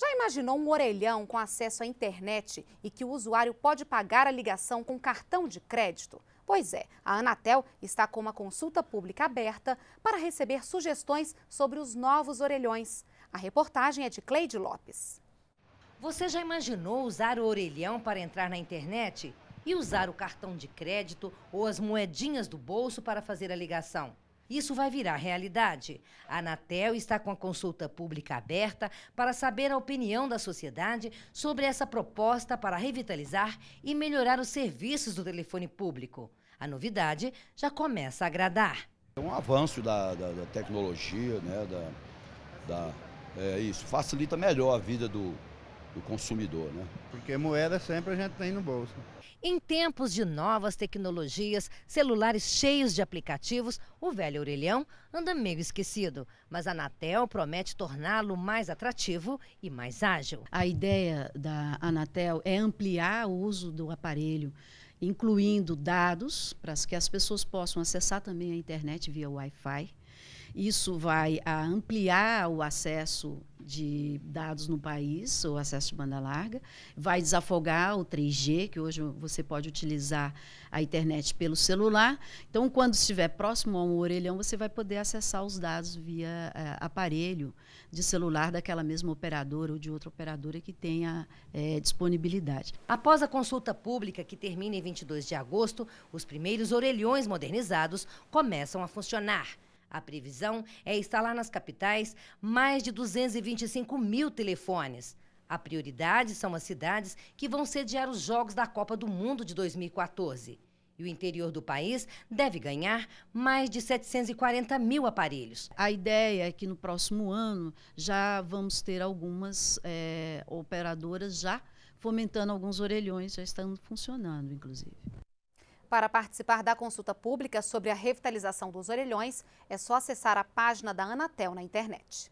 Já imaginou um orelhão com acesso à internet e que o usuário pode pagar a ligação com cartão de crédito? Pois é, a Anatel está com uma consulta pública aberta para receber sugestões sobre os novos orelhões. A reportagem é de Cleide Lopes. Você já imaginou usar o orelhão para entrar na internet e usar o cartão de crédito ou as moedinhas do bolso para fazer a ligação? Isso vai virar realidade. A Anatel está com a consulta pública aberta para saber a opinião da sociedade sobre essa proposta para revitalizar e melhorar os serviços do telefone público. A novidade já começa a agradar. É um avanço da, da, da tecnologia, né? Da, da, é isso, facilita melhor a vida do, do consumidor. Né? Porque moeda sempre a gente tem no bolso. Em tempos de novas tecnologias, celulares cheios de aplicativos, o velho orelhão anda meio esquecido, mas a Anatel promete torná-lo mais atrativo e mais ágil. A ideia da Anatel é ampliar o uso do aparelho, incluindo dados para que as pessoas possam acessar também a internet via Wi-Fi isso vai ampliar o acesso de dados no país, o acesso de banda larga, vai desafogar o 3G, que hoje você pode utilizar a internet pelo celular. Então, quando estiver próximo a um orelhão, você vai poder acessar os dados via eh, aparelho de celular daquela mesma operadora ou de outra operadora que tenha eh, disponibilidade. Após a consulta pública, que termina em 22 de agosto, os primeiros orelhões modernizados começam a funcionar. A previsão é instalar nas capitais mais de 225 mil telefones. A prioridade são as cidades que vão sediar os Jogos da Copa do Mundo de 2014. E o interior do país deve ganhar mais de 740 mil aparelhos. A ideia é que no próximo ano já vamos ter algumas é, operadoras já fomentando alguns orelhões, já estão funcionando, inclusive. Para participar da consulta pública sobre a revitalização dos orelhões, é só acessar a página da Anatel na internet.